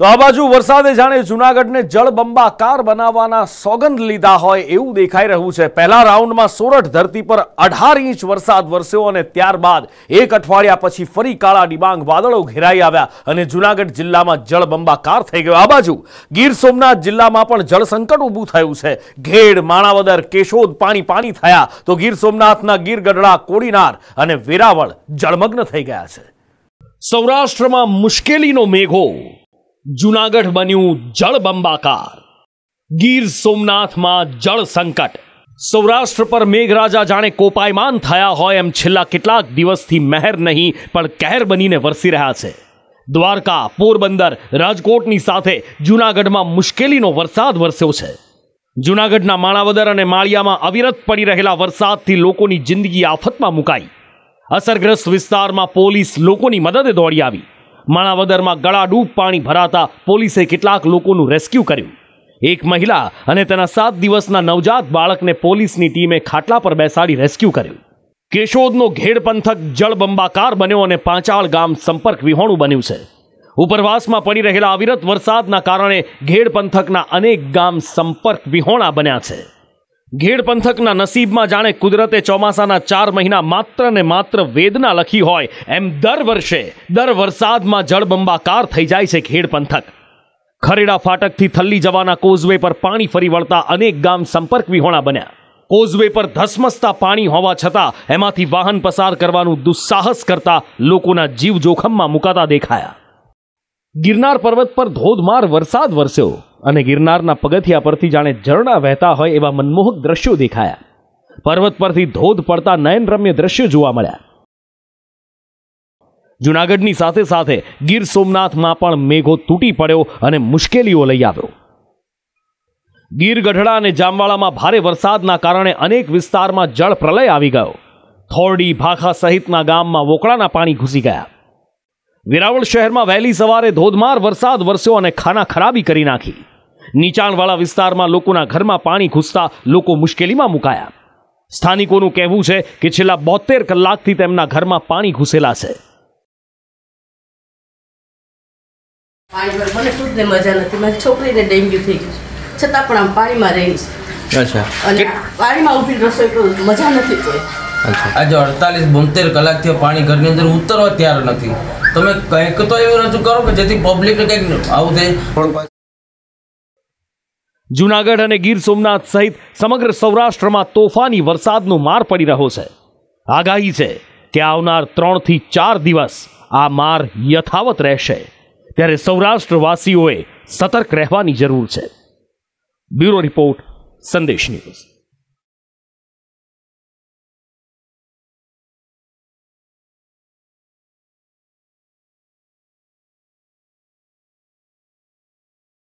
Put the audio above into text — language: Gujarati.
તો આ બાજુ વરસાદે જાણે જૂનાગઢને જળબંબાકાર બનાવવાના સોગંદ લીધા હોય એવું દેખાઈ રહ્યું છે પહેલા રાઉન્ડમાં સોરઠ ધરતી પર અઢાર ઇંચ વરસાદ વરસ્યો અને ત્યારબાદ એક અઠવાડિયા પછી ફરી કાળા ડિબાંગ વાદળો ઘેરાઈ આવ્યા અને જુનાગઢ જિલ્લામાં જળબંબાકાર થઈ ગયો આ બાજુ ગીર સોમનાથ જિલ્લામાં પણ જળસંકટ ઊભું થયું છે ઘેડ માણાવદર કેશોદ પાણી પાણી થયા તો ગીર સોમનાથના ગીર ગઢડા કોડીનાર અને વેરાવળ જળમગ્ન થઈ ગયા છે સૌરાષ્ટ્રમાં મુશ્કેલીનો મેઘો જુનાગઢ બન્યું જળબંબાકાર ગીર સોમનાથમાં જળ સંકટ સૌરાષ્ટ્ર પર મેઘરાજા જાણે કોપાયમાન થયા હોય એમ છેલ્લા કેટલાક દિવસથી મહેર નહીં પણ કહેર બનીને વરસી રહ્યા છે દ્વારકા પોરબંદર રાજકોટની સાથે જૂનાગઢમાં મુશ્કેલીનો વરસાદ વરસ્યો છે જૂનાગઢના માણાવદર અને માળિયામાં અવિરત પડી રહેલા વરસાદથી લોકોની જિંદગી આફતમાં મુકાઈ અસરગ્રસ્ત વિસ્તારમાં પોલીસ લોકોની મદદે દોડી આવી માણાવદરમાં ગળાડૂબ પાણી ભરાતા પોલીસે કેટલાક લોકોનું રેસ્ક્યુ કર્યું એક મહિલા અને તેના સાત દિવસના નવજાત બાળકને પોલીસની ટીમે ખાટલા પર બેસાડી રેસ્ક્યુ કર્યું કેશોદનો ઘેડ પંથક જળબંબાકાર બન્યો અને પાંચાળ ગામ સંપર્ક વિહોણું બન્યું છે ઉપરવાસમાં પડી રહેલા અવિરત વરસાદના કારણે ઘેડ પંથકના અનેક ગામ સંપર્ક વિહોણા બન્યા છે ઘેડ પંથકના નસીબમાં જાણે કુદરતે ચોમાસાના ચાર મહિના માત્ર ને માત્ર વેદના લખી હોય એમ દર વર્ષે દર વરસાદમાં જળબંબાકાર થઈ જાય છે ઘેડ પંથક ખરેડા ફાટકથી થલ્લી જવાના કોઝવે પર પાણી ફરી વળતા અનેક ગામ સંપર્ક વિહોણા બન્યા કોઝવે પર ધસમસતા પાણી હોવા છતાં એમાંથી વાહન પસાર કરવાનું દુસ્સાહસ કરતા લોકોના જીવ જોખમમાં મુકાતા દેખાયા ગિરનાર પર્વત પર ધોધમાર વરસાદ વરસ્યો અને ગિરનારના પગથિયા પરથી જાણે ઝરણા વહેતા હોય એવા મનમોહક દ્રશ્યો દેખાયા પર્વત પરથી ધોધ પડતા નયનરમ્ય દ્રશ્યો જોવા મળ્યા જુનાગઢની સાથે સાથે ગીર સોમનાથમાં પણ મેઘો તૂટી પડ્યો અને મુશ્કેલીઓ લઈ આવ્યો ગીર ગઢડા અને જામવાળામાં ભારે વરસાદના કારણે અનેક વિસ્તારમાં જળ પ્રલય આવી ગયો થોરડી ભાખા સહિતના ગામમાં વોકળાના પાણી ઘૂસી ગયા વેરાવળ શહેરમાં વહેલી સવારે ધોધમાર વરસાદ વરસ્યો અને ખાના ખરાબી કરી નાખી નીચાણવાળા વિસ્તારમાં લોકોના ઘરમાં પાણી ઘૂસતા લોકો મુશ્કેલીમાં મુકાયા સ્થાનિકોનું કહેવું છે કે છેલ્લા બોતેર કલાકથી તેમના ઘરમાં પાણી ઘૂસેલા છે છતાં પણ પાણીમાં રહીશ અને પાણીમાં ઉભી રસોઈ મજા નથી આજે અડતાલીસ બોતેર કલાકથી પાણી ઘરની અંદર ઉતરવા તૈયાર નથી તમે કંઈક તો એવું રજૂ કરો કે જેથી પબ્લિકને કંઈક આવું થાય જૂનાગઢ અને ગીર સોમનાથ સહિત સમગ્ર સૌરાષ્ટ્રમાં તોફાની વરસાદનો માર પડી રહ્યો છે આગાહી છે કે આવનાર ત્રણથી ચાર દિવસ આ માર યથાવત રહેશે ત્યારે સૌરાષ્ટ્રવાસીઓએ સતર્ક રહેવાની જરૂર છે બ્યુરો રિપોર્ટ સંદેશ ન્યૂઝ